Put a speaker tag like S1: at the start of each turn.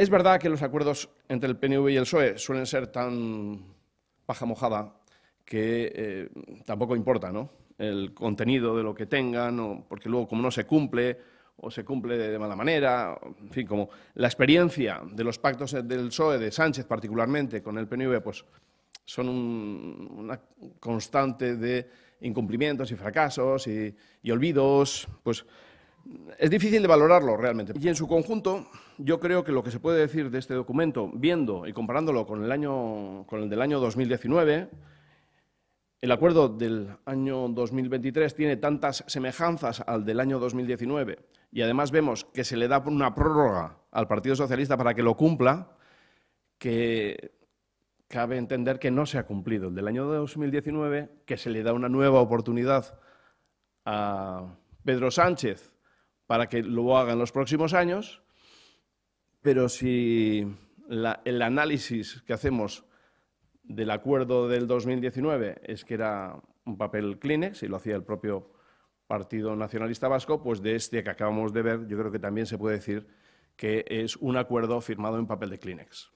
S1: Es verdad que los acuerdos entre el PNV y el PSOE suelen ser tan paja mojada que eh, tampoco importa ¿no? el contenido de lo que tengan, porque luego como no se cumple o se cumple de, mala manera, en fin, como la experiencia de los pactos del PSOE, de Sánchez particularmente, con el PNV, pues son una constante de incumplimientos y fracasos y, y olvidos, pues es difícil de valorarlo realmente. Y en su conjunto, yo creo que lo que se puede decir de este documento, viendo y comparándolo con el, año, con el del año 2019, el acuerdo del año 2023 tiene tantas semejanzas al del año 2019 y además vemos que se le da una prórroga al Partido Socialista para que lo cumpla, que cabe entender que no se ha cumplido el del año 2019, que se le da una nueva oportunidad a Pedro Sánchez para que lo hagan los próximos años, pero si el análisis que hacemos del acuerdo del 2019 es que era un papel Kleenex y lo hacía el propio Partido Nacionalista Vasco, pues de este que acabamos de ver, yo creo que también se puede decir que es un acuerdo firmado en papel de Kleenex.